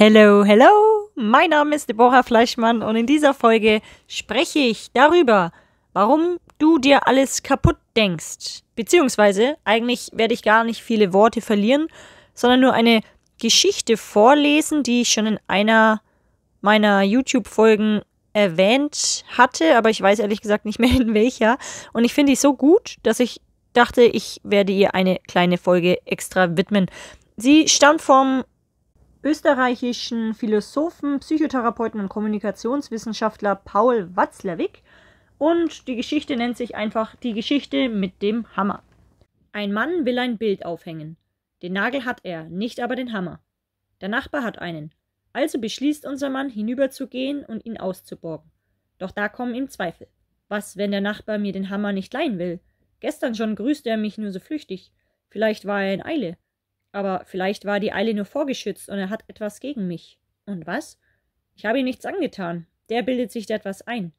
Hello, hello! Mein Name ist Deborah Fleischmann und in dieser Folge spreche ich darüber, warum du dir alles kaputt denkst. Beziehungsweise, eigentlich werde ich gar nicht viele Worte verlieren, sondern nur eine Geschichte vorlesen, die ich schon in einer meiner YouTube-Folgen erwähnt hatte, aber ich weiß ehrlich gesagt nicht mehr in welcher. Und ich finde die so gut, dass ich dachte, ich werde ihr eine kleine Folge extra widmen. Sie stammt vom österreichischen Philosophen, Psychotherapeuten und Kommunikationswissenschaftler Paul Watzlawick. Und die Geschichte nennt sich einfach Die Geschichte mit dem Hammer. Ein Mann will ein Bild aufhängen. Den Nagel hat er, nicht aber den Hammer. Der Nachbar hat einen. Also beschließt unser Mann, hinüberzugehen und ihn auszuborgen. Doch da kommen ihm Zweifel. Was, wenn der Nachbar mir den Hammer nicht leihen will? Gestern schon grüßte er mich nur so flüchtig. Vielleicht war er in Eile aber vielleicht war die Eile nur vorgeschützt und er hat etwas gegen mich. Und was? Ich habe ihm nichts angetan. Der bildet sich da etwas ein.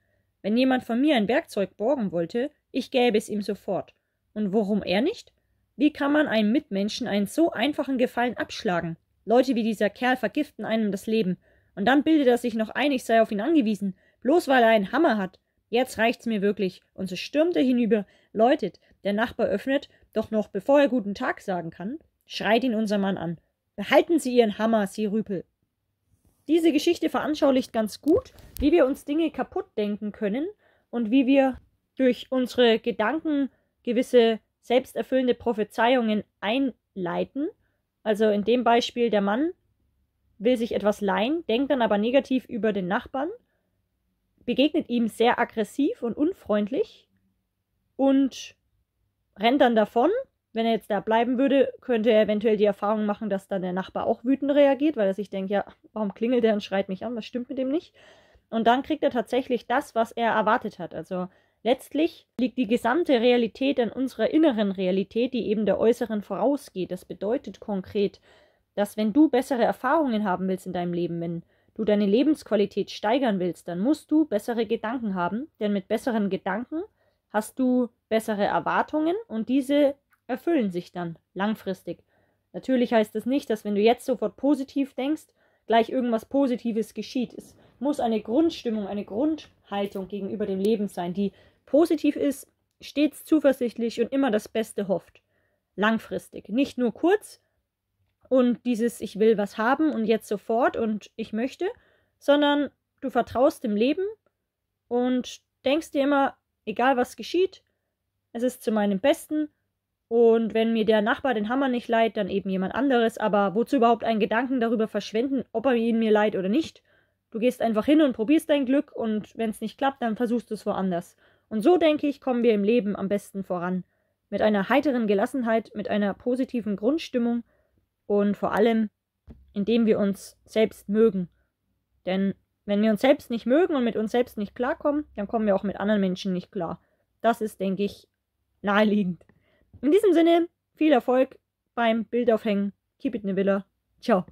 Wenn jemand von mir ein Werkzeug borgen wollte, ich gäbe es ihm sofort. Und warum er nicht? Wie kann man einem Mitmenschen einen so einfachen Gefallen abschlagen? Leute wie dieser Kerl vergiften einem das Leben. Und dann bildet er sich noch ein, ich sei auf ihn angewiesen, bloß weil er einen Hammer hat. Jetzt reicht's mir wirklich. Und so stürmt er hinüber, läutet, der Nachbar öffnet, doch noch bevor er guten Tag sagen kann, schreit ihn unser Mann an. Behalten Sie Ihren Hammer, Sie Rüpel. Diese Geschichte veranschaulicht ganz gut, wie wir uns Dinge kaputt denken können und wie wir durch unsere Gedanken gewisse selbsterfüllende Prophezeiungen einleiten. Also in dem Beispiel der Mann will sich etwas leihen, denkt dann aber negativ über den Nachbarn, begegnet ihm sehr aggressiv und unfreundlich und rennt dann davon, wenn er jetzt da bleiben würde, könnte er eventuell die Erfahrung machen, dass dann der Nachbar auch wütend reagiert, weil er sich denkt, ja, warum klingelt er und schreit mich an, was stimmt mit dem nicht? Und dann kriegt er tatsächlich das, was er erwartet hat. Also letztlich liegt die gesamte Realität an unserer inneren Realität, die eben der äußeren vorausgeht. Das bedeutet konkret, dass wenn du bessere Erfahrungen haben willst in deinem Leben, wenn du deine Lebensqualität steigern willst, dann musst du bessere Gedanken haben, denn mit besseren Gedanken hast du bessere Erwartungen und diese erfüllen sich dann langfristig. Natürlich heißt das nicht, dass wenn du jetzt sofort positiv denkst, gleich irgendwas Positives geschieht. Es muss eine Grundstimmung, eine Grundhaltung gegenüber dem Leben sein, die positiv ist, stets zuversichtlich und immer das Beste hofft. Langfristig, nicht nur kurz und dieses Ich will was haben und jetzt sofort und ich möchte, sondern du vertraust dem Leben und denkst dir immer, egal was geschieht, es ist zu meinem Besten und wenn mir der Nachbar den Hammer nicht leiht, dann eben jemand anderes. Aber wozu überhaupt einen Gedanken darüber verschwenden, ob er ihn mir leiht oder nicht? Du gehst einfach hin und probierst dein Glück und wenn es nicht klappt, dann versuchst du es woanders. Und so, denke ich, kommen wir im Leben am besten voran. Mit einer heiteren Gelassenheit, mit einer positiven Grundstimmung und vor allem, indem wir uns selbst mögen. Denn wenn wir uns selbst nicht mögen und mit uns selbst nicht klarkommen, dann kommen wir auch mit anderen Menschen nicht klar. Das ist, denke ich, naheliegend. In diesem Sinne, viel Erfolg beim Bildaufhängen. Keep it in the villa. Ciao.